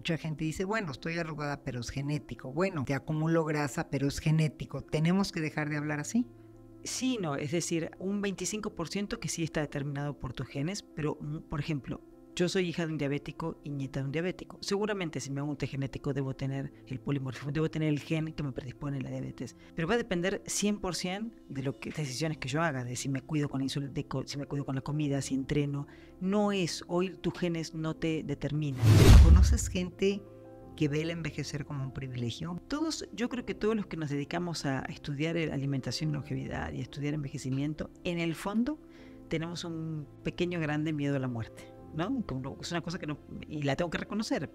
mucha gente dice, bueno, estoy arrugada, pero es genético. Bueno, te acumulo grasa, pero es genético. ¿Tenemos que dejar de hablar así? Sí, no, es decir, un 25% que sí está determinado por tus genes, pero mm, por ejemplo, yo soy hija de un diabético y nieta de un diabético. Seguramente si me hago un test genético debo tener el polimorfismo, debo tener el gen que me predispone a la diabetes. Pero va a depender 100% de lo que, decisiones que yo haga, de si me cuido con la insulina, de, si me cuido con la comida, si entreno. No es, hoy tus genes no te determinan. ¿Conoces gente que ve el envejecer como un privilegio? Todos, yo creo que todos los que nos dedicamos a estudiar alimentación y longevidad y estudiar envejecimiento, en el fondo tenemos un pequeño grande miedo a la muerte. Es una cosa que y la tengo que reconocer.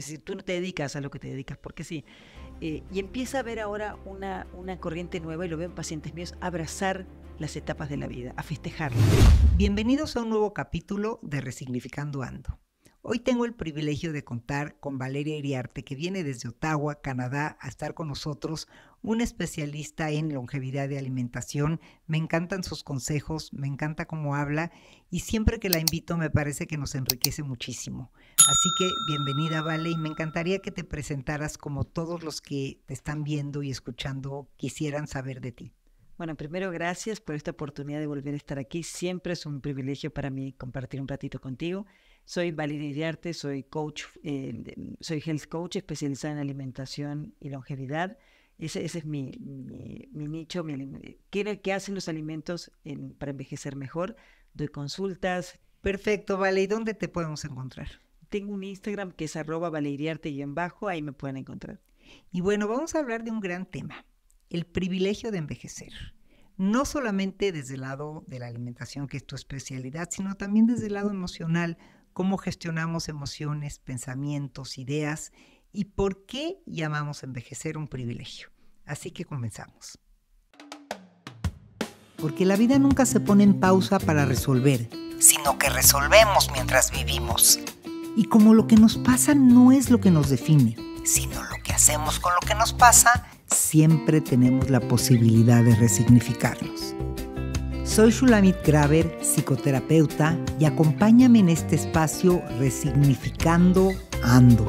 Si tú no te dedicas a lo que te dedicas, porque sí. Eh, y empieza a ver ahora una, una corriente nueva, y lo veo en pacientes míos, abrazar las etapas de la vida, a festejarlas. Bienvenidos a un nuevo capítulo de Resignificando Ando. Hoy tengo el privilegio de contar con Valeria Iriarte, que viene desde Ottawa, Canadá, a estar con nosotros, una especialista en longevidad de alimentación. Me encantan sus consejos, me encanta cómo habla y siempre que la invito me parece que nos enriquece muchísimo. Así que bienvenida, Vale, y me encantaría que te presentaras como todos los que te están viendo y escuchando quisieran saber de ti. Bueno, primero gracias por esta oportunidad de volver a estar aquí. Siempre es un privilegio para mí compartir un ratito contigo. Soy Valeria Arte, soy coach, eh, soy health coach especializada en alimentación y longevidad. Ese, es mi, nicho. Mi, ¿qué, hacen los alimentos para envejecer mejor? Doy consultas. Perfecto, Vale. ¿Y dónde te podemos encontrar? Tengo un Instagram que es arroba valeriarte y en bajo, ahí me pueden encontrar. Y bueno, vamos a hablar de un gran tema, el privilegio de envejecer no solamente desde el lado de la alimentación, que es tu especialidad, sino también desde el lado emocional, cómo gestionamos emociones, pensamientos, ideas y por qué llamamos envejecer un privilegio. Así que comenzamos. Porque la vida nunca se pone en pausa para resolver, sino que resolvemos mientras vivimos. Y como lo que nos pasa no es lo que nos define, sino lo que hacemos con lo que nos pasa, siempre tenemos la posibilidad de resignificarnos. Soy Shulamit Graver, psicoterapeuta, y acompáñame en este espacio Resignificando Ando.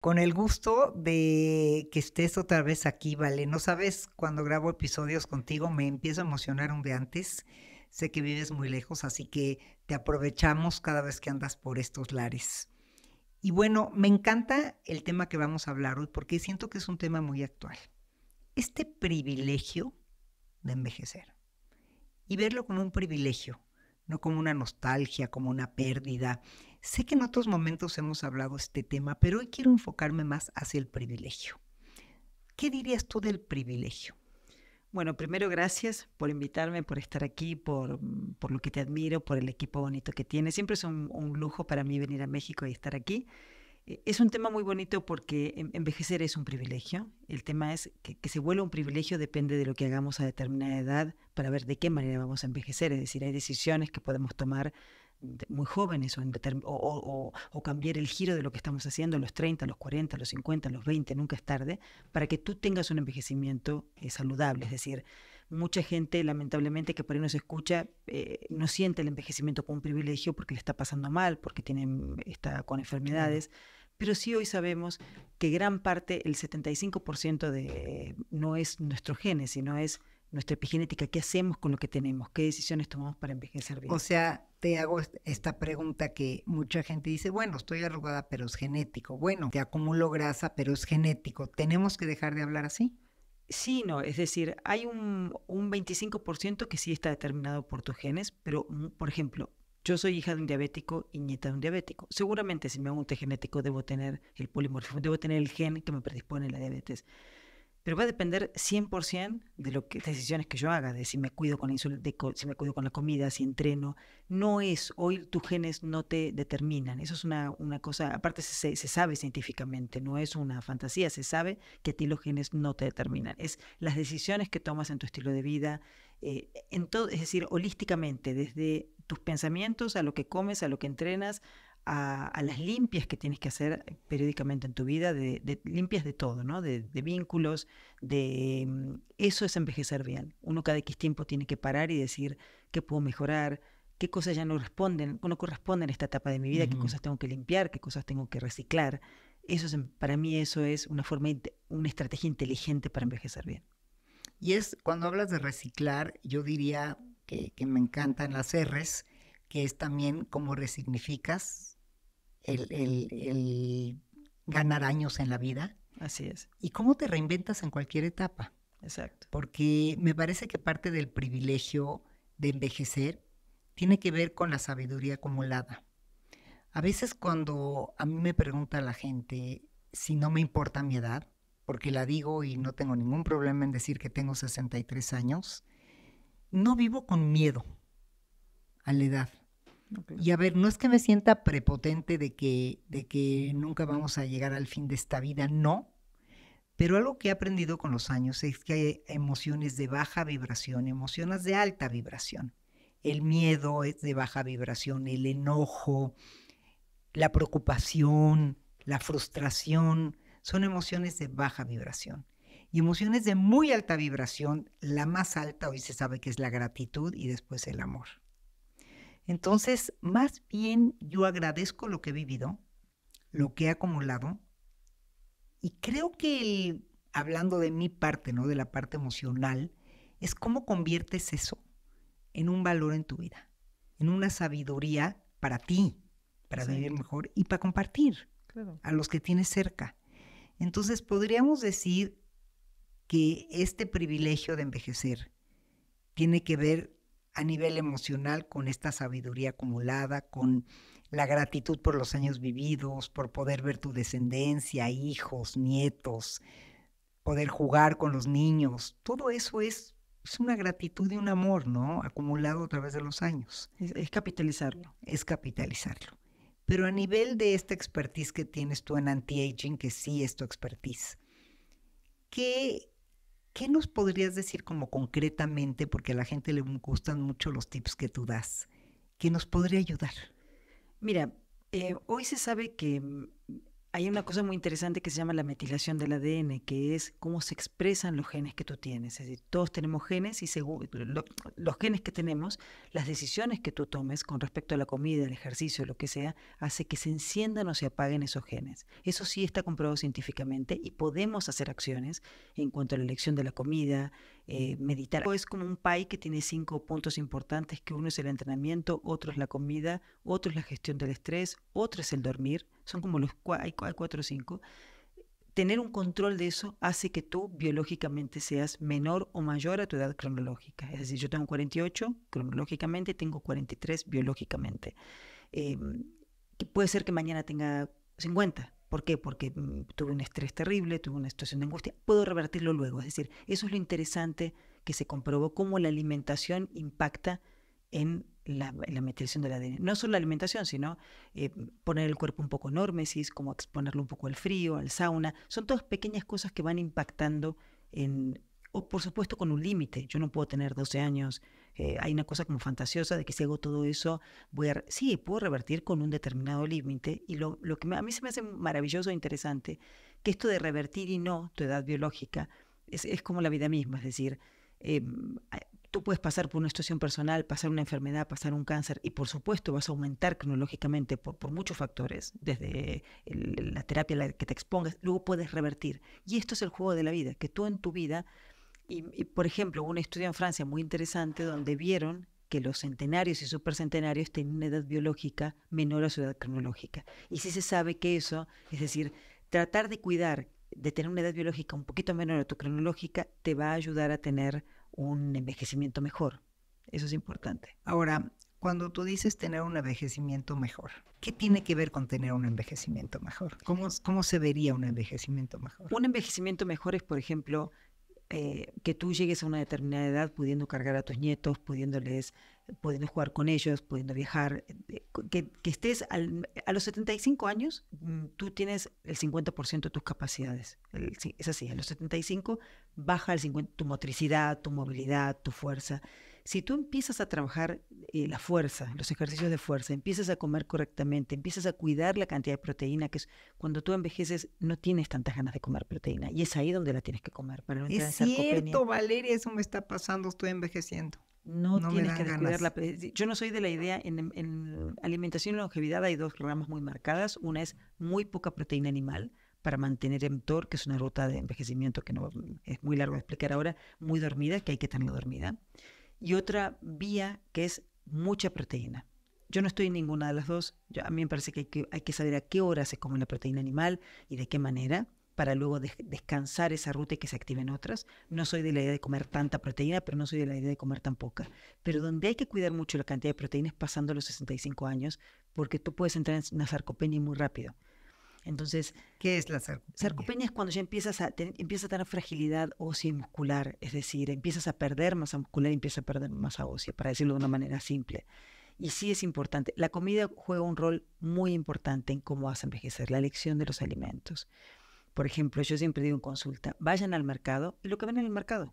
Con el gusto de que estés otra vez aquí, Vale. No sabes, cuando grabo episodios contigo me empiezo a emocionar un de antes. Sé que vives muy lejos, así que te aprovechamos cada vez que andas por estos lares. Y bueno, me encanta el tema que vamos a hablar hoy porque siento que es un tema muy actual este privilegio de envejecer y verlo como un privilegio, no como una nostalgia, como una pérdida. Sé que en otros momentos hemos hablado este tema, pero hoy quiero enfocarme más hacia el privilegio. ¿Qué dirías tú del privilegio? Bueno, primero gracias por invitarme, por estar aquí, por, lo que te admiro, por el equipo bonito que tienes. Siempre es un lujo para mí venir a México y estar aquí. Eh, es un tema muy bonito porque envejecer es un privilegio. El tema es que, se vuelve un privilegio depende de lo que hagamos a determinada edad para ver de qué manera vamos a envejecer. Es decir, hay decisiones que podemos tomar muy jóvenes o, cambiar el giro de lo que estamos haciendo los 30, los 40, los 50, los 20, nunca es tarde, para que tú tengas un envejecimiento eh, saludable. Es decir, mucha gente, lamentablemente, que por ahí se escucha, eh, no siente el envejecimiento como un privilegio porque le está pasando mal, porque tiene, está con enfermedades pero sí hoy sabemos que gran parte, el 75% de, no es nuestro genes, sino es nuestra epigenética, qué hacemos con lo que tenemos, qué decisiones tomamos para envejecer bien. O sea, te hago esta pregunta que mucha gente dice, bueno, estoy arrugada, pero es genético. Bueno, te acumulo grasa, pero es genético. ¿Tenemos que dejar de hablar así? Sí, no, es decir, hay un, un 25% que sí está determinado por tus genes, pero, mm, por ejemplo, yo soy hija de un diabético y nieta de un diabético. Seguramente si me hago un test genético debo tener el polimorfismo, debo tener el gen que me predispone a la diabetes pero va a depender 100% de lo que, decisiones que yo haga, de si me cuido con la, si me cuido con la comida, si entreno. No es, hoy tus genes no te determinan. Eso es una, una cosa, aparte se, se, sabe científicamente, no es una fantasía, se sabe que a ti los genes no te determinan. Es las decisiones que tomas en tu estilo de vida, eh, en todo, es decir, holísticamente, desde tus pensamientos, a lo que comes, a lo que entrenas, a, las limpias que tienes que hacer periódicamente en tu vida, de, limpias de todo, De, vínculos, de mm, eso es envejecer bien. Uno cada X tiempo tiene que parar y decir qué puedo mejorar, qué cosas ya no responden, no corresponden a esta etapa de mi vida, qué cosas tengo que limpiar, qué cosas tengo que reciclar. Eso para mí eso es una forma, una estrategia inteligente para envejecer bien. Y es cuando hablas de reciclar, yo diría que, me encantan las R's, que es también cómo resignificas el, ganar años en la vida. Así es. Y cómo te reinventas en cualquier etapa. Exacto. Porque me parece que parte del privilegio de envejecer tiene que ver con la sabiduría acumulada. A veces cuando a mí me pregunta la gente si no me importa mi edad, porque la digo y no tengo ningún problema en decir que tengo 63 años, no vivo con miedo a la edad. Y a ver, no es que me sienta prepotente de que, de que nunca vamos a llegar al fin de esta vida, no. Pero algo que he aprendido con los años es que hay emociones de baja vibración, emociones de alta vibración. El miedo es de baja vibración, el enojo, la preocupación, la frustración, son emociones de baja vibración. Y emociones de muy alta vibración, la más alta hoy se sabe que es la gratitud y después el amor. Entonces, más bien yo agradezco lo que he vivido, lo que he acumulado, y creo que hablando de mi parte, ¿no? De la parte emocional, es cómo conviertes eso en un valor en tu vida, en una sabiduría para ti, para vivir mejor y para compartir a los que tienes cerca. Entonces podríamos decir que este privilegio de envejecer tiene que ver a nivel emocional con esta sabiduría acumulada, con la gratitud por los años vividos, por poder ver tu descendencia, hijos, nietos, poder jugar con los niños. Todo eso es, una gratitud y un amor, ¿no? Acumulado a través de los años. Es, capitalizarlo. Es capitalizarlo. Pero a nivel de esta expertise que tienes tú en anti-aging, que sí es tu expertise, ¿qué ¿Qué nos podrías decir como concretamente, porque a la gente le gustan mucho los tips que tú das, que nos podría ayudar? Mira, eh, hoy se sabe que mm, hay una cosa muy interesante que se llama la metilación del ADN, que es cómo se expresan los genes que tú tienes. Es decir, todos tenemos genes y según los genes que tenemos, las decisiones que tú tomes con respecto a la comida, el ejercicio, lo que sea, hace que se enciendan o se apaguen esos genes. Eso sí está comprobado científicamente y podemos hacer acciones en cuanto a la elección de la comida, eh, meditar. Es como un pie que tiene cinco puntos importantes, que uno es el entrenamiento, otro es la comida, otro es la gestión del estrés, otro es el dormir. Son como los cuatro o cinco. Tener un control de eso hace que tú biológicamente seas menor o mayor a tu edad cronológica. Es decir, yo tengo 48 cronológicamente, tengo 43 biológicamente. Em, puede ser que mañana tenga 50, ¿Por qué? Porque mm, tuve un estrés terrible, tuve una situación de angustia. Puedo revertirlo luego. Es decir, eso es lo interesante que se comprobó, cómo la alimentación impacta en la, en del ADN. No solo la alimentación, sino eh, poner el cuerpo un poco en órmesis, como exponerlo un poco al frío, al sauna. Son todas pequeñas cosas que van impactando en, o por supuesto con un límite. Yo no puedo tener 12 años eh, hay una cosa como fantasiosa de que si hago todo eso, voy a, sí, puedo revertir con un determinado límite. Y lo, que a mí se me hace maravilloso e interesante, que esto de revertir y no tu edad biológica, es, como la vida misma, es decir, em, tú puedes pasar por una situación personal, pasar una enfermedad, pasar un cáncer, y por supuesto vas a aumentar cronológicamente por, muchos factores, desde la terapia a la que te expongas, luego puedes revertir. Y esto es el juego de la vida, que tú en tu vida y, por ejemplo, hubo un estudio en Francia muy interesante donde vieron que los centenarios y supercentenarios tienen una edad biológica menor a su edad cronológica. Y sí se sabe que eso, es decir, tratar de cuidar, de tener una edad biológica un poquito menor a tu cronológica, te va a ayudar a tener un envejecimiento mejor. Eso es importante. Ahora, cuando tú dices tener un envejecimiento mejor, ¿qué tiene que ver con tener un envejecimiento mejor? ¿Cómo, cómo se vería un envejecimiento mejor? Un envejecimiento mejor es, por ejemplo, eh, que tú llegues a una determinada edad pudiendo cargar a tus nietos, pudiéndoles, pudiendo jugar con ellos, pudiendo viajar, eh, que, estés a los 75 años, mm, tú tienes el 50% de tus capacidades. es así, a los 75 baja el tu motricidad, tu movilidad, tu fuerza. Si tú empiezas a trabajar eh, la fuerza, los ejercicios de fuerza, empiezas a comer correctamente, empiezas a cuidar la cantidad de proteína, que es cuando tú envejeces no tienes tantas ganas de comer proteína y es ahí donde la tienes que comer. Para es cierto, Valeria, eso me está pasando, estoy envejeciendo. No, tienes que Yo no soy de la idea, en, alimentación y longevidad hay dos ramas muy marcadas. Una es muy poca proteína animal, para mantener el que es una ruta de envejecimiento que no es muy largo de explicar ahora, muy dormida, que hay que tenerla dormida y otra vía que es mucha proteína. Yo no estoy en ninguna de las dos. a mí me parece que hay, que saber a qué hora se come la proteína animal y de qué manera para luego descansar esa ruta y que se activen otras. No soy de la idea de comer tanta proteína, pero no soy de la idea de comer tan poca. Pero donde hay que cuidar mucho la cantidad de proteínas pasando los 65 años, porque tú puedes entrar en una sarcopenia muy rápido. Entonces, ¿qué es la sarcopenia? Sarcopenia es cuando ya empiezas a, a tener fragilidad ósea y muscular, es decir, empiezas a perder masa muscular y empiezas a perder masa ósea, para decirlo de una manera simple. Y sí es importante. La comida juega un rol muy importante en cómo vas a envejecer, la elección de los alimentos. Por ejemplo, yo siempre digo en consulta, vayan al mercado lo que ven en el mercado,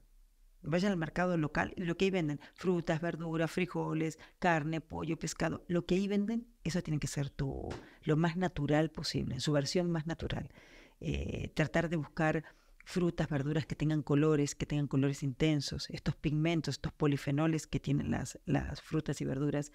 Vayan al mercado local y lo que ahí venden, frutas, verduras, frijoles, carne, pollo, pescado, lo que ahí venden, eso tiene que ser lo más natural posible, en su versión más natural. Eh, tratar de buscar frutas, verduras que tengan colores, que tengan colores intensos, estos pigmentos, estos polifenoles que tienen las, las frutas y verduras,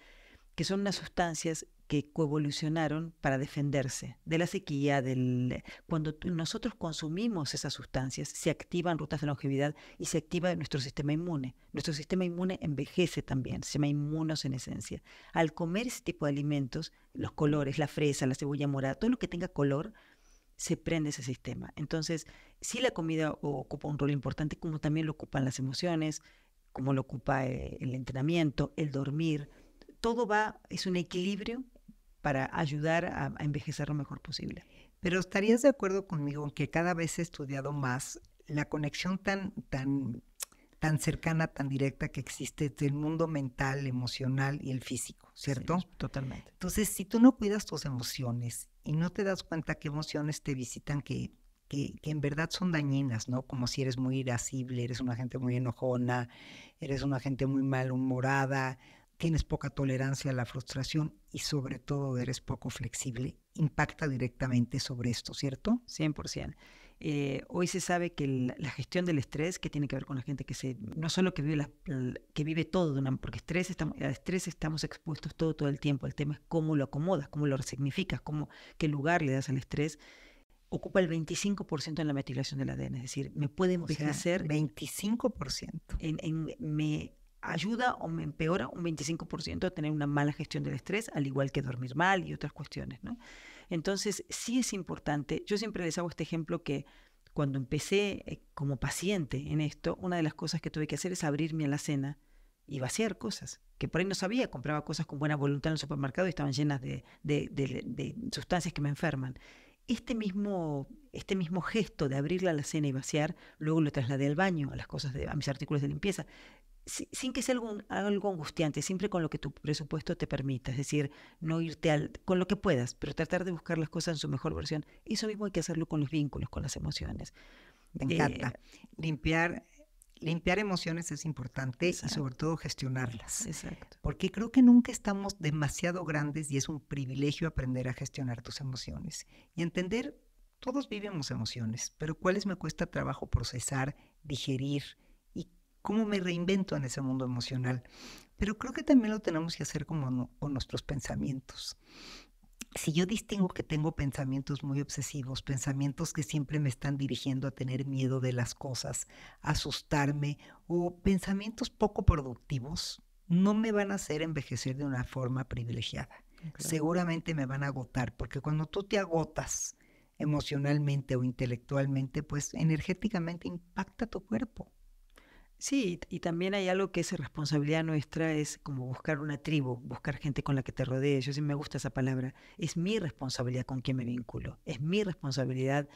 que son unas sustancias que coevolucionaron para defenderse de la sequía, del cuando nosotros consumimos esas sustancias, se activan rutas de longevidad y se activa nuestro sistema inmune. Nuestro sistema inmune envejece también, se llama inmunos en esencia Al comer ese tipo de alimentos, los colores, la fresa, la cebolla morada, todo lo que tenga color, se prende ese sistema. Entonces, si la comida ocupa un rol importante, como también lo ocupan las emociones, como lo ocupa eh, el entrenamiento, el dormir. Todo va, es un equilibrio para ayudar a, envejecer lo mejor posible. Pero estarías de acuerdo conmigo en que cada vez he estudiado más la conexión tan, tan, tan cercana, tan directa que existe entre el mundo mental, emocional y el físico, ¿cierto? totalmente. Entonces, si tú no cuidas tus emociones y no te das cuenta qué emociones te visitan que, que, que en verdad son dañinas, ¿no? Como si eres muy irascible, eres una gente muy enojona, eres una gente muy malhumorada, tienes poca tolerancia a la frustración y sobre todo eres poco flexible, impacta directamente sobre esto, ¿cierto? 100%. Eh, hoy se sabe que la gestión del estrés, que tiene que ver con la gente que se, no solo que vive, que vive todo, porque estrés estamos, a estrés estamos expuestos todo, todo el tiempo. El tema es cómo lo acomodas, cómo lo resignificas, cómo, qué lugar le das al estrés. Ocupa el 25% en la metilación del ADN, es decir, me puede envejecer. 25%. en, me ayuda o me empeora un 25% a tener una mala gestión del estrés, al igual que dormir mal y otras cuestiones, ¿no? Entonces, sí es importante. Yo siempre les hago este ejemplo que cuando empecé eh, como paciente en esto, una de las cosas que tuve que hacer es abrirme a la cena y vaciar cosas, que por ahí no sabía, compraba cosas con buena voluntad en el supermercado y estaban llenas de, sustancias que me enferman. Este mismo, este mismo gesto de abrir la alacena y vaciar, luego lo trasladé al baño, a las cosas de, a mis artículos de limpieza sin que sea algún, algo angustiante, siempre con lo que tu presupuesto te permita, es decir, no irte al, con lo que puedas, pero tratar de buscar las cosas en su mejor versión. Eso mismo hay que hacerlo con los vínculos, con las emociones. Me eh, encanta. limpiar, limpiar emociones es importante y sobre todo gestionarlas. Porque creo que nunca estamos demasiado grandes y es un privilegio aprender a gestionar tus emociones y entender, todos vivimos emociones, pero cuáles me cuesta trabajo procesar, digerir, cómo me reinvento en ese mundo emocional. Pero creo que también lo tenemos que hacer con nuestros pensamientos. Si yo distingo que tengo pensamientos muy obsesivos, pensamientos que siempre me están dirigiendo a tener miedo de las cosas, asustarme o pensamientos poco productivos, no me van a hacer envejecer de una forma privilegiada. Mm, Seguramente me van a agotar, porque cuando tú te agotas emocionalmente o intelectualmente, pues energéticamente impacta tu cuerpo Sí, y también hay algo que es responsabilidad nuestra, es como buscar una tribu, buscar gente con la que te rodees. Yo sí me gusta esa palabra. Es mi responsabilidad con quien me vinculo. Es mi responsabilidad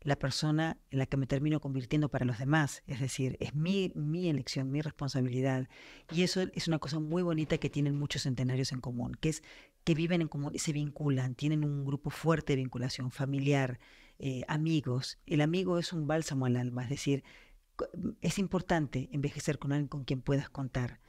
la persona en la que me termino convirtiendo para los demás. Es decir, es mi, mi elección, mi responsabilidad. Y eso es una cosa muy bonita que tienen muchos centenarios en común, que es que viven en común, se vinculan, tienen un grupo fuerte de vinculación familiar, eh, amigos. El amigo es un bálsamo al alma, es decir, Mm, es importante envejecer con alguien con quien puedas contar.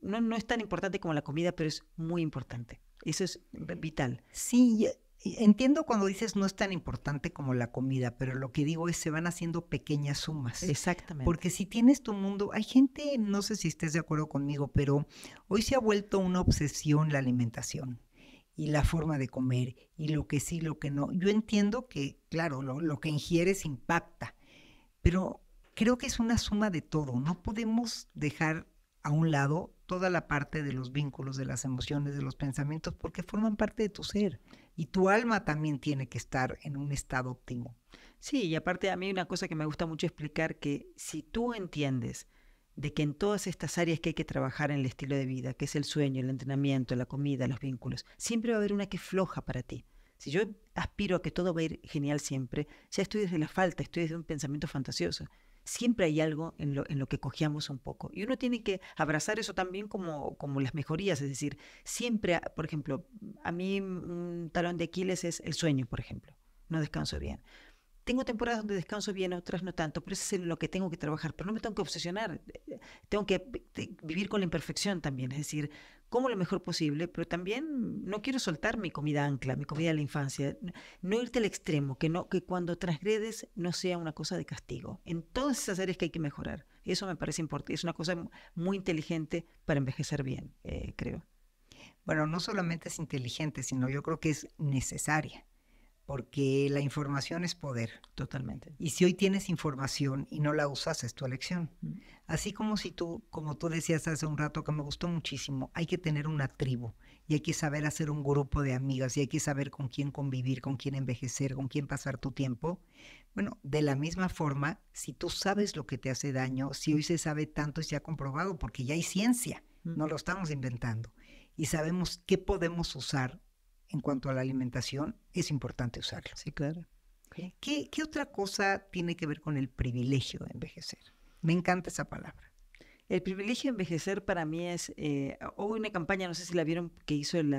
no, es tan importante como la comida, pero es muy importante. Eso es vital. Sí, entiendo cuando dices no es tan importante como la comida, pero lo que digo es se van haciendo pequeñas sumas. Exactamente. Porque si tienes tu mundo, hay gente, no sé si estés de acuerdo conmigo, pero hoy se ha vuelto una obsesión la alimentación y la forma de comer y lo que sí, lo que no. Yo entiendo que, claro, lo, lo que ingieres impacta, pero creo que es una suma de todo. No podemos dejar a un lado toda la parte de los vínculos, de las emociones, de los pensamientos, porque forman parte de tu ser. Y tu alma también tiene que estar en un estado óptimo. Sí, y aparte a mí una cosa que me gusta mucho explicar, que si tú entiendes de que en todas estas áreas que hay que trabajar en el estilo de vida, que es el sueño, el entrenamiento, la comida, los vínculos, siempre va a haber una que floja para ti. Si yo aspiro a que todo va a ir genial siempre, ya estoy desde la falta, estoy desde un pensamiento fantasioso siempre hay algo en lo, que cogíamos un poco. Y uno tiene que abrazar eso también como, como las mejorías, es decir, siempre, por ejemplo, a mí un talón de Aquiles es el sueño, por ejemplo, no descanso bien. Tengo temporadas donde descanso bien, otras no tanto, pero eso es en lo que tengo que trabajar. Pero no me tengo que obsesionar, eh, tengo que vivir con la imperfección también, es decir, como lo mejor posible, pero también no quiero soltar mi comida ancla, mi comida de la infancia, no irte al extremo, que, no, que cuando transgredes no sea una cosa de castigo. En todas esas áreas que hay que mejorar, eso me parece importante, es una cosa muy inteligente para envejecer bien, eh, creo. Bueno, no solamente es inteligente, sino yo creo que es necesaria porque la información es poder. Totalmente. Y si hoy tienes información y no la usas, es tu elección. Así como si tú, como tú decías hace un rato que me gustó muchísimo, hay que tener una tribu y hay que saber hacer un grupo de amigas y hay que saber con quién convivir, con quién envejecer, con quién pasar tu tiempo. Bueno, de la misma forma, si tú sabes lo que te hace daño, si hoy se sabe tanto y se ha comprobado, porque ya hay ciencia, no lo estamos inventando, y sabemos qué podemos usar en cuanto a la alimentación, es importante usarla. Sí, claro. ¿Qué, otra cosa tiene que ver con el privilegio de envejecer? Me encanta esa palabra. El privilegio de envejecer para mí es, eh, hubo una campaña, no sé si la vieron, que hizo el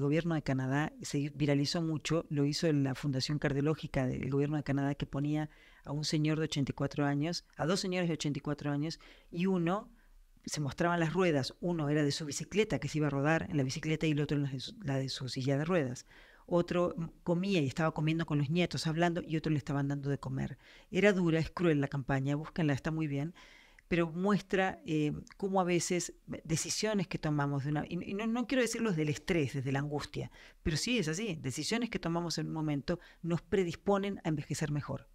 gobierno de Canadá, se viralizó mucho, lo hizo la Fundación Cardiológica del gobierno de Canadá que ponía a un señor de 84 años, a dos señores de 84 años y uno se mostraban las ruedas, uno era de su bicicleta que se iba a rodar en la bicicleta y el otro en la de su, silla de ruedas. Otro mm, comía y estaba comiendo con los nietos, hablando, y otro le estaban dando de comer. Era dura, es cruel la campaña, búsquenla, está muy bien, pero muestra eh, cómo a veces eh, decisiones que tomamos, de una, y no, quiero quiero los del estrés, desde la angustia, pero sí es así, decisiones que tomamos en un momento nos predisponen a envejecer mejor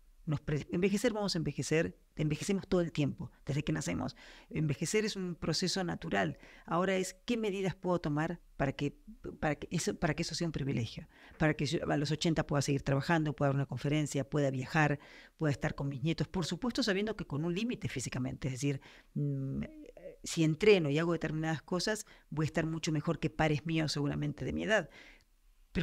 envejecer vamos a envejecer, envejecemos todo el tiempo, desde que nacemos. Envejecer es un proceso natural. Ahora es qué medidas puedo tomar para que, para que, eso, para que eso sea un privilegio, para que a los 80 pueda seguir trabajando, pueda dar una conferencia, pueda viajar, pueda estar con mis nietos, por supuesto sabiendo que con un límite físicamente, es decir, mm, si entreno y hago determinadas cosas, voy a estar mucho mejor que pares míos seguramente de mi edad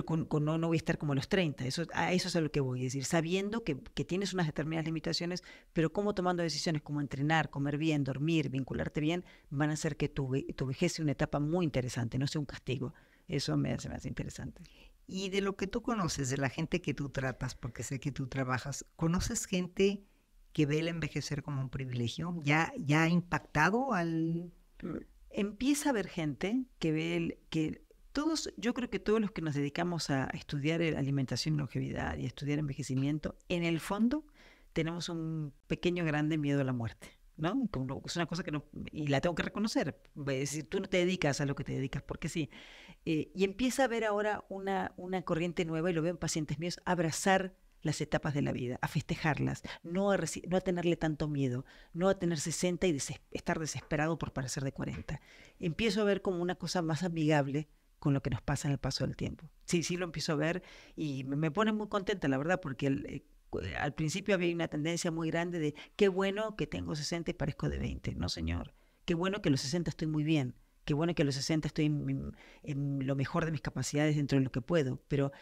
pero no, voy a estar como a los 30. Eso, eso es lo que voy, a decir, sabiendo que, tienes unas determinadas limitaciones, pero como tomando decisiones como entrenar, comer bien, dormir, vincularte bien, van a hacer que tu, tu vejez sea una etapa muy interesante, no sea un castigo. Eso me hace más interesante. Y de lo que tú conoces, de la gente que tú tratas, porque sé que tú trabajas, ¿conoces gente que ve el envejecer como un privilegio? ¿Ya, ya ha impactado al...? Em, empieza a haber gente que ve el, que todos, yo creo que todos los que nos dedicamos a estudiar eh, alimentación y longevidad y estudiar envejecimiento, en el fondo tenemos un pequeño, grande miedo a la muerte. ¿no? Es una cosa que no, y la tengo que reconocer. Es decir, tú no te dedicas a lo que te dedicas, porque sí. Eh, y empieza a ver ahora una, una corriente nueva, y lo veo en pacientes míos, abrazar las etapas de la vida, a festejarlas, no a, no tenerle tanto miedo, no a tener 60 y estar desesperado por parecer de 40. Empiezo a ver como una cosa más amigable con lo que nos pasa en el paso del tiempo. Sí, sí lo empiezo a ver y me pone muy contenta, la verdad, porque eh, eh, al principio había una tendencia muy grande de qué bueno que tengo 60 y parezco de 20. No, señor. Qué bueno que los 60 estoy muy bien. Qué bueno que los 60 estoy en, lo mejor de mis capacidades dentro de lo que puedo. Pero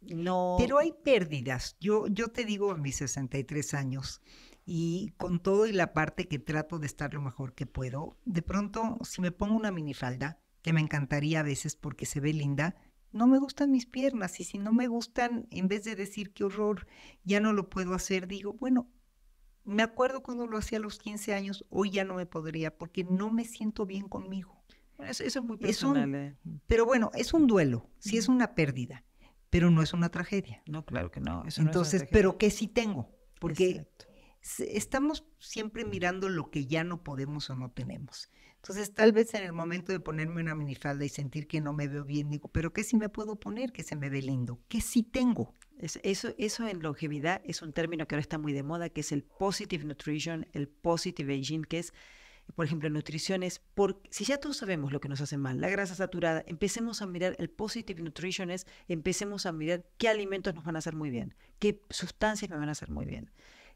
no. Pero hay pérdidas. Yo, yo te digo en mis 63 años y con todo y la parte que trato de estar lo mejor que puedo, de pronto si me pongo una minifalda, que me encantaría a veces porque se ve linda, no me gustan mis piernas y si no me gustan, en vez de decir qué horror, ya no lo puedo hacer, digo, bueno, me acuerdo cuando lo hacía a los 15 años, hoy ya no me podría porque no me siento bien conmigo. Eso, es muy personal. ¿eh? Pero bueno, es un duelo, sí es una pérdida, pero no es una tragedia. No, claro que no. Eso Entonces, pero que sí tengo, porque estamos siempre mirando lo que ya no podemos o no tenemos. Entonces, tal vez en el momento de ponerme una minifalda y sentir que no me veo bien, digo, pero ¿qué si me puedo poner que se me ve lindo? ¿Qué si tengo? Eso, eso en longevidad es un término que ahora está muy de moda, que es el positive nutrition, el positive aging, que es, por ejemplo, nutrición es, si ya todos sabemos lo que nos hace mal, la grasa saturada, empecemos a mirar, el positive nutrition es, empecemos a mirar qué alimentos nos van a hacer muy bien, qué sustancias me van a hacer muy bien.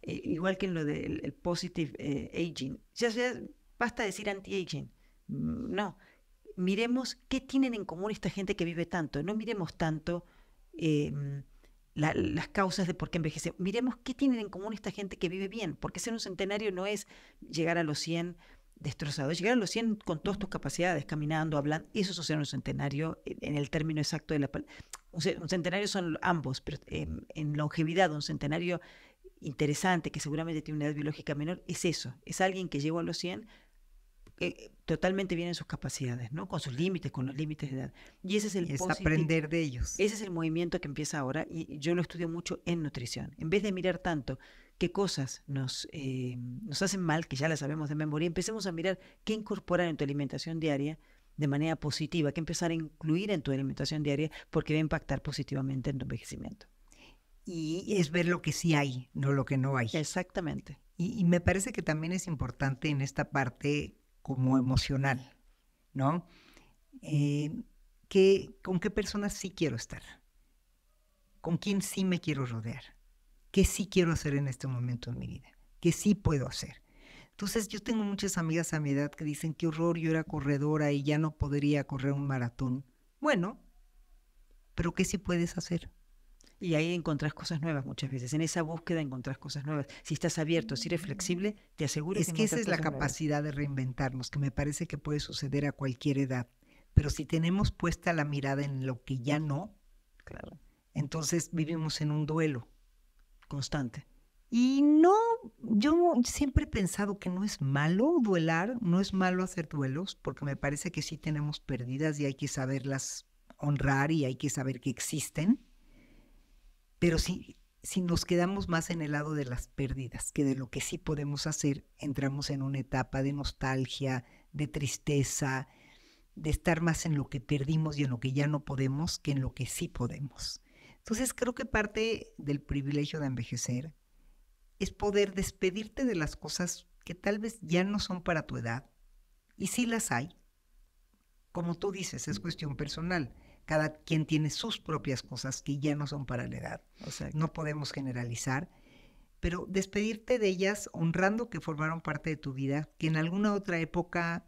Eh, igual que en lo del positive eh, aging. Ya, sea Basta decir anti-aging. Mm, no. Miremos qué tienen en común esta gente que vive tanto. No miremos tanto em, las causas de por qué envejece. Miremos qué tienen en común esta gente que vive bien. Porque ser un centenario no es llegar a los 100 destrozados, Llegar a los 100 con todas tus capacidades, caminando, hablando. Eso es ser un centenario eh, en el término exacto de la palabra. Un centenario son ambos, pero en, em, en longevidad, un centenario interesante, que seguramente tiene una edad biológica menor, es eso. Es alguien que llegó a los 100 eh, totalmente bien en sus capacidades, ¿no? Con sus límites, con los límites de edad. Y ese es el... Es aprender de ellos. Ese es el movimiento que empieza ahora y yo lo estudio mucho en nutrición. En vez de mirar tanto qué cosas nos, eh, nos hacen mal, que ya las sabemos de memoria, empecemos a mirar qué incorporar en tu alimentación diaria de manera positiva, qué empezar a incluir en tu alimentación diaria porque va a impactar positivamente en tu envejecimiento. Y es ver lo que sí hay, no lo que no hay. Exactamente. y me parece que también es importante en esta parte como emocional, ¿no? Eh, ¿Con qué personas sí quiero estar? ¿Con quién sí me quiero rodear? ¿Qué sí quiero hacer en este momento en mi vida? ¿Qué sí puedo hacer? Entonces yo tengo muchas amigas a mi edad que dicen, qué horror, yo era corredora y ya no podría correr un maratón. Bueno, pero ¿qué sí puedes hacer? Y ahí encontrás cosas nuevas muchas veces. En esa búsqueda encontrás cosas nuevas. Si estás abierto, si eres flexible, te aseguro que. Es que esa es la capacidad de reinventarnos, que me parece que puede suceder a cualquier edad. Pero si tenemos puesta la mirada en lo que ya no, claro. entonces vivimos en un duelo constante. Y no, yo siempre he pensado que no es malo duelar, no es malo hacer duelos, porque me parece que sí tenemos pérdidas y hay que saberlas honrar y hay que saber que existen. Pero si, nos quedamos más en el lado de las pérdidas que de lo que sí podemos hacer, entramos en una etapa de nostalgia, de tristeza, de estar más en lo que perdimos y en lo que ya no podemos que en lo que sí podemos. Entonces creo que parte del privilegio de envejecer es poder despedirte de las cosas que tal vez ya no son para tu edad, y si las hay. Como tú dices, es cuestión personal cada quien tiene sus propias cosas que ya no son para la edad. O sea, no podemos generalizar, pero despedirte de ellas honrando que formaron parte de tu vida, que en alguna otra época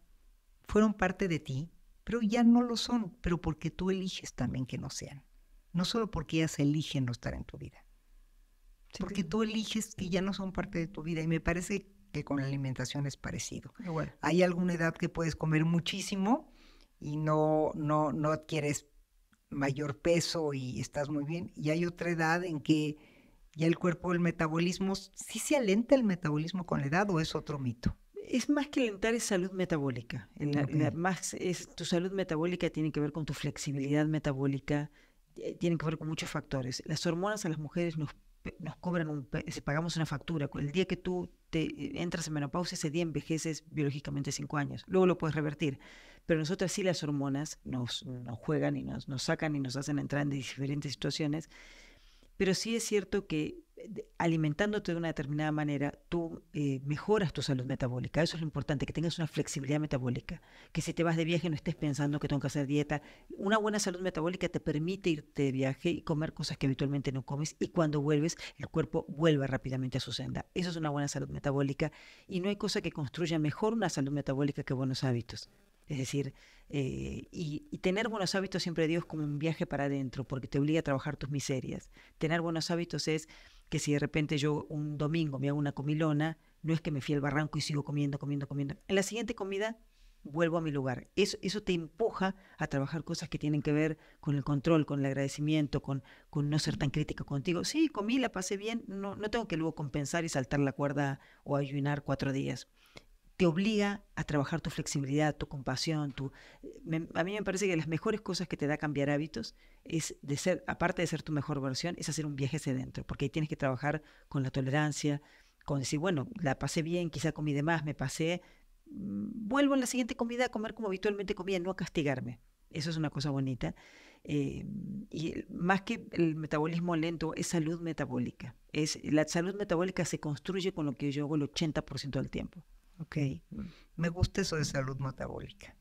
fueron parte de ti, pero ya no lo son, pero porque tú eliges también que no sean. No solo porque ellas eligen no estar en tu vida, porque tú eliges que ya no son parte de tu vida. Y me parece que con la alimentación es parecido. Hay alguna edad que puedes comer muchísimo y no, no, no adquieres mayor peso y estás muy bien. Y hay otra edad en que ya el cuerpo, el metabolismo, sí se alenta el metabolismo con la edad o es otro mito. Es más que alentar, es salud metabólica. más es, tu salud metabólica tiene que ver con tu flexibilidad metabólica, eh, tiene que ver con muchos factores. Las hormonas a las mujeres nos, cobran, un, pagamos una factura. El día que tú te eh, entras en menopausia, ese día envejeces biológicamente cinco años. Luego lo puedes revertir pero nosotras sí las hormonas nos, juegan y nos, sacan y nos hacen entrar en diferentes situaciones. Pero sí es cierto que eh, alimentándote de una determinada manera, tú eh, mejoras tu salud metabólica. Eso es lo importante, que tengas una flexibilidad metabólica, que si te vas de viaje no estés pensando que tengo que hacer dieta. Una buena salud metabólica te permite irte de viaje y comer cosas que habitualmente no comes y cuando vuelves el cuerpo vuelve rápidamente a su senda. Eso es una buena salud metabólica y no hay cosa que construya mejor una salud metabólica que buenos hábitos. Es decir, eh, y, tener buenos hábitos siempre Dios como un viaje para adentro, porque te obliga a trabajar tus miserias. Tener buenos hábitos es que si de repente yo un domingo me hago una comilona, no es que me fui al barranco y sigo comiendo, comiendo, comiendo. En la siguiente comida vuelvo a mi lugar. Eso, eso te empuja a trabajar cosas que tienen que ver con el control, con el agradecimiento, con, no ser tan crítico contigo. Sí, comí, la pasé bien, no, no tengo que luego compensar y saltar la cuerda o ayunar cuatro días te obliga a trabajar tu flexibilidad, tu compasión, tu... a mí me parece que las mejores cosas que te da cambiar hábitos es, de ser, aparte de ser tu mejor versión, es hacer un viaje hacia adentro, porque ahí tienes que trabajar con la tolerancia, con decir, bueno, la pasé bien, quizá comí de más, me pasé, mm, vuelvo en la siguiente comida a comer como habitualmente comía, no a castigarme. Eso es una cosa bonita. Eh, y más que el metabolismo lento, es salud metabólica. Es, la salud metabólica se construye con lo que yo hago el 80% del tiempo. Ok, me gusta eso de salud metabólica.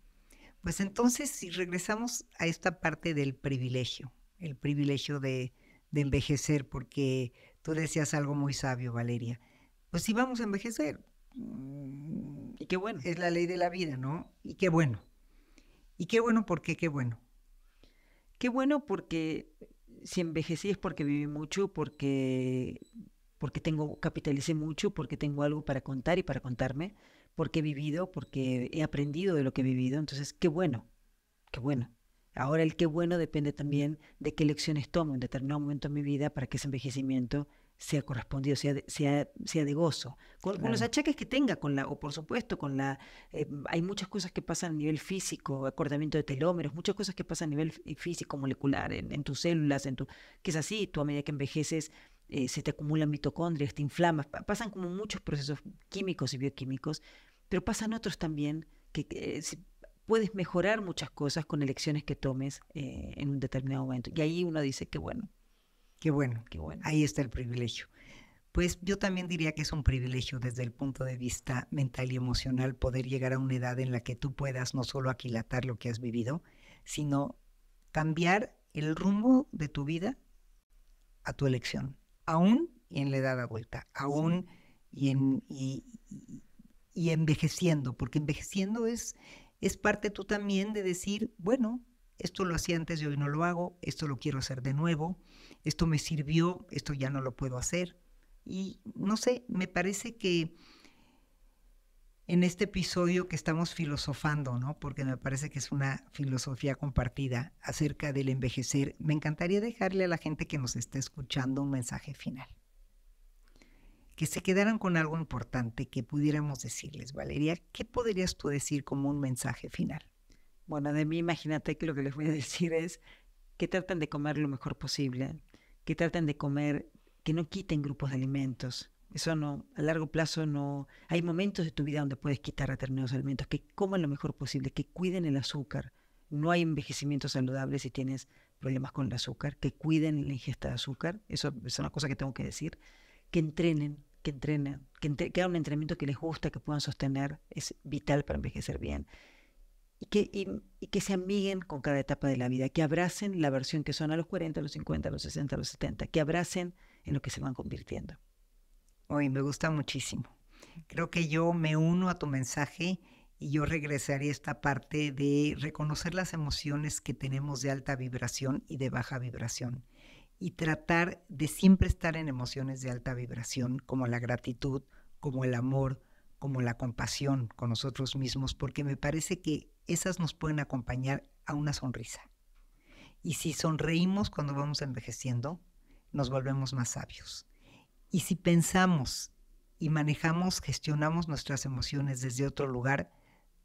Pues entonces, si regresamos a esta parte del privilegio, el privilegio de, de envejecer, porque tú decías algo muy sabio, Valeria. Pues sí vamos a envejecer. Mm, y qué bueno. Es la ley de la vida, ¿no? Y qué bueno. Y qué bueno porque qué bueno. Qué bueno porque si envejecí es porque viví mucho, porque porque tengo, capitalicé mucho, porque tengo algo para contar y para contarme, porque he vivido, porque he aprendido de lo que he vivido. Entonces, qué bueno, qué bueno. Ahora el qué bueno depende también de qué lecciones tomo en determinado momento de mi vida para que ese envejecimiento sea correspondido, sea de, sea, sea de gozo. Con, los achaques que tenga, con la, o por supuesto, con la eh, hay muchas cosas que pasan a nivel físico, acortamiento de telómeros, muchas cosas que pasan a nivel físico, molecular, en, tus células, en tu, que es así, tú a medida que envejeces eh, se te acumulan mitocondrias, te inflamas, pasan como muchos procesos químicos y bioquímicos, pero pasan otros también que, eh, puedes mejorar muchas cosas con elecciones que tomes eh, en un determinado momento. Y ahí uno dice, que bueno. Qué bueno, qué bueno. Ahí está el privilegio. Pues yo también diría que es un privilegio desde el punto de vista mental y emocional poder llegar a una edad en la que tú puedas no solo aquilatar lo que has vivido, sino cambiar el rumbo de tu vida a tu elección aún y en la edad adulta, aún y, en, y, envejeciendo, porque envejeciendo es, es parte tú también de decir, bueno, esto lo hacía antes y hoy no lo hago, esto lo quiero hacer de nuevo, esto me sirvió, esto ya no lo puedo hacer. Y no sé, me parece que en este episodio que estamos filosofando, Porque me parece que es una filosofía compartida acerca del envejecer. Me encantaría dejarle a la gente que nos está escuchando un mensaje final. Que se quedaran con algo importante que pudiéramos decirles, Valeria, ¿qué podrías tú decir como un mensaje final? Bueno, de mí imagínate que lo que les voy a decir es que traten de comer lo mejor posible, que traten de comer, que no quiten grupos de alimentos, eso no, a largo plazo no. Hay momentos de tu vida donde puedes quitar determinados alimentos, que coman lo mejor posible, que cuiden el azúcar. No hay envejecimiento saludable si tienes problemas con el azúcar, que cuiden la ingesta de azúcar. Eso es una cosa que tengo que decir. Que entrenen, que entrenen, que, hagan un entrenamiento que les gusta, que puedan sostener. Es vital para envejecer bien. Y que, y que, se amiguen con cada etapa de la vida, que abracen la versión que son a los 40, a los 50, a los 60, a los 70, que abracen en lo que se van convirtiendo me gusta muchísimo. Creo que yo me uno a tu mensaje y yo regresaría a esta parte de reconocer las emociones que tenemos de alta vibración y de baja vibración y tratar de siempre estar en emociones de alta vibración, como la gratitud, como el amor, como la compasión con nosotros mismos, porque me parece que esas nos pueden acompañar a una sonrisa. Y si sonreímos cuando vamos envejeciendo, nos volvemos más sabios. Y si pensamos y manejamos, gestionamos nuestras emociones desde otro lugar,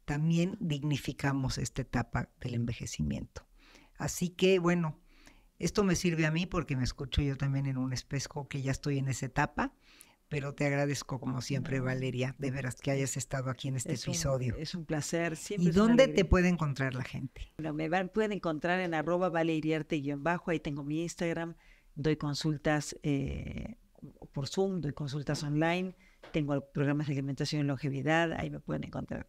también dignificamos esta etapa del envejecimiento. Así que, bueno, esto me sirve a mí porque me escucho yo también en un espejo que ya estoy en esa etapa pero te agradezco como siempre, Valeria, de veras que hayas estado aquí en este episodio. es un placer. Siempre ¿Y dónde te puede encontrar la gente? Bueno, me van, pueden encontrar en arroba valeriarte-bajo, ahí tengo mi Instagram, doy consultas eh, por Zoom, doy consultas online, tengo programas de alimentación y longevidad, ahí me pueden encontrar.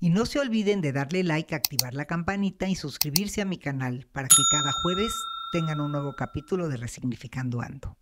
Y no se olviden de darle like, activar la campanita y suscribirse a mi canal para que cada jueves tengan un nuevo capítulo de Resignificando Ando.